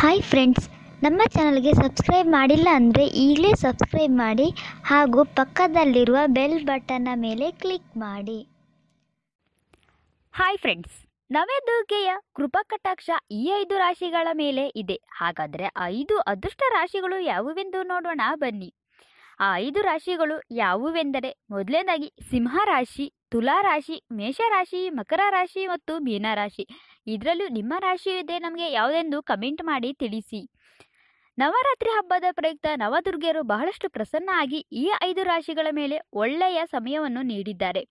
hi friends ನಮ್ಮ ಚಾನಲ್ಗೆ subscribe ಮಾಡಿಲ್ಲ ಅಂದರೆ ಈಗಲೇ ಸಬ್ಸ್ಕ್ರೈಬ್ ಮಾಡಿ ಹಾಗೂ ಪಕ್ಕದಲ್ಲಿರುವ ಬೆಲ್ ಬಟನ್ನ ಮೇಲೆ ಕ್ಲಿಕ್ ಮಾಡಿ ಹಾಯ್ ಫ್ರೆಂಡ್ಸ್ ನವದುರ್ಗೆಯ ಕೃಪಾ ಕಟಾಕ್ಷ ಈ ಐದು ರಾಶಿಗಳ ಮೇಲೆ ಇದೆ ಹಾಗಾದರೆ ಐದು ಅದೃಷ್ಟ ರಾಶಿಗಳು ಯಾವುವೆಂದು ನೋಡೋಣ ಬನ್ನಿ ಆ ಐದು ರಾಶಿಗಳು ಯಾವುವೆಂದರೆ ಮೊದಲನೇದಾಗಿ ಸಿಂಹ ರಾಶಿ ತುಲಾ ರಾಶಿ ಮೇಷ ರಾಶಿ ಮಕರ ರಾಶಿ ಮತ್ತು ಮೀನ ರಾಶಿ ಇದರಲ್ಲೂ ನಿಮ್ಮ ರಾಶಿ ಇದೆ ನಮಗೆ ಯಾವುದೆಂದು ಕಮೆಂಟ್ ಮಾಡಿ ತಿಳಿಸಿ ನವರಾತ್ರಿ ಹಬ್ಬದ ಪ್ರಯುಕ್ತ ನವದುರ್ಗೆಯರು ಬಹಳಷ್ಟು ಪ್ರಸನ್ನ ಆಗಿ ಈ ಐದು ರಾಶಿಗಳ ಮೇಲೆ ಒಳ್ಳೆಯ ಸಮಯವನ್ನು ನೀಡಿದ್ದಾರೆ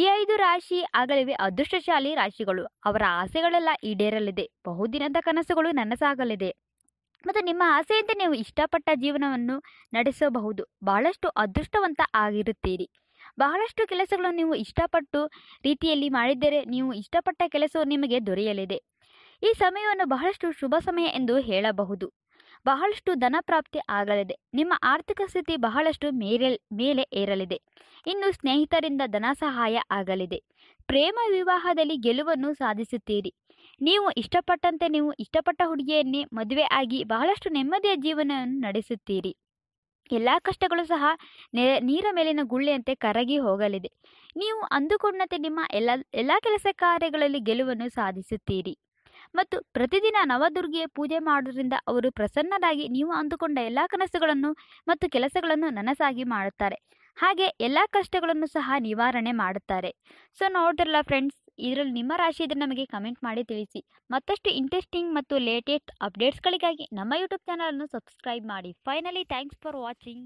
ಈ ಐದು ರಾಶಿ ಆಗಲಿವೆ ಅದೃಷ್ಟಶಾಲಿ ರಾಶಿಗಳು ಅವರ ಆಸೆಗಳೆಲ್ಲ ಈಡೇರಲಿದೆ ಬಹುದಿನದ ಕನಸುಗಳು ನನಸಾಗಲಿದೆ ಮತ್ತು ನಿಮ್ಮ ಆಸೆಯಿಂದ ನೀವು ಇಷ್ಟಪಟ್ಟ ಜೀವನವನ್ನು ನಡೆಸಬಹುದು ಬಹಳಷ್ಟು ಅದೃಷ್ಟವಂತ ಆಗಿರುತ್ತೀರಿ ಬಹಳಷ್ಟು ಕೆಲಸಗಳನ್ನು ನೀವು ಇಷ್ಟಪಟ್ಟು ರೀತಿಯಲ್ಲಿ ಮಾಡಿದ್ದರೆ ನೀವು ಇಷ್ಟಪಟ್ಟ ಕೆಲಸವು ನಿಮಗೆ ದೊರೆಯಲಿದೆ ಈ ಸಮಯವನ್ನು ಬಹಳಷ್ಟು ಶುಭ ಸಮಯ ಎಂದು ಹೇಳಬಹುದು ಬಹಳಷ್ಟು ಧನ ಪ್ರಾಪ್ತಿ ಆಗಲಿದೆ ನಿಮ್ಮ ಆರ್ಥಿಕ ಸ್ಥಿತಿ ಬಹಳಷ್ಟು ಮೇಲೆ ಮೇಲೆ ಏರಲಿದೆ ಇನ್ನು ಸ್ನೇಹಿತರಿಂದ ಧನ ಸಹಾಯ ಆಗಲಿದೆ ಪ್ರೇಮ ವಿವಾಹದಲ್ಲಿ ಗೆಲುವನ್ನು ಸಾಧಿಸುತ್ತೀರಿ ನೀವು ಇಷ್ಟಪಟ್ಟಂತೆ ನೀವು ಇಷ್ಟಪಟ್ಟ ಹುಡುಗಿಯನ್ನೇ ಮದುವೆ ಆಗಿ ಬಹಳಷ್ಟು ನೆಮ್ಮದಿಯ ಜೀವನವನ್ನು ನಡೆಸುತ್ತೀರಿ ಎಲ್ಲ ಕಷ್ಟಗಳು ಸಹ ನೆ ನೀರ ಮೇಲಿನ ಗುಳ್ಳೆಯಂತೆ ಕರಗಿ ಹೋಗಲಿದೆ ನೀವು ಅಂದುಕೊಂಡಂತೆ ನಿಮ್ಮ ಎಲ್ಲ ಎಲ್ಲ ಕೆಲಸ ಕಾರ್ಯಗಳಲ್ಲಿ ಗೆಲುವನ್ನು ಸಾಧಿಸುತ್ತೀರಿ ಮತ್ತು ಪ್ರತಿದಿನ ನವದುರ್ಗೆಯ ಪೂಜೆ ಮಾಡೋದ್ರಿಂದ ಅವರು ಪ್ರಸನ್ನರಾಗಿ ನೀವು ಅಂದುಕೊಂಡ ಎಲ್ಲ ಕನಸುಗಳನ್ನು ಮತ್ತು ಕೆಲಸಗಳನ್ನು ನನಸಾಗಿ ಮಾಡುತ್ತಾರೆ ಹಾಗೆ ಎಲ್ಲ ಕಷ್ಟಗಳನ್ನು ಸಹ ನಿವಾರಣೆ ಮಾಡುತ್ತಾರೆ ಸೊ ನೋಡ್ತಿರಲ್ಲ ಫ್ರೆಂಡ್ಸ್ ಇದರಲ್ಲಿ ನಿಮ್ಮ ರಾಶಿ ಇದ್ರೆ ನಮಗೆ ಕಮೆಂಟ್ ಮಾಡಿ ತಿಳಿಸಿ ಮತ್ತಷ್ಟು ಇಂಟ್ರೆಸ್ಟಿಂಗ್ ಮತ್ತು ಲೇಟೆಸ್ಟ್ ಅಪ್ಡೇಟ್ಸ್ಗಳಿಗಾಗಿ ನಮ್ಮ ಯೂಟ್ಯೂಬ್ ಚಾನಲನ್ನು ಸಬ್ಸ್ಕ್ರೈಬ್ ಮಾಡಿ ಫೈನಲಿ ಥ್ಯಾಂಕ್ಸ್ ಫಾರ್ ವಾಚಿಂಗ್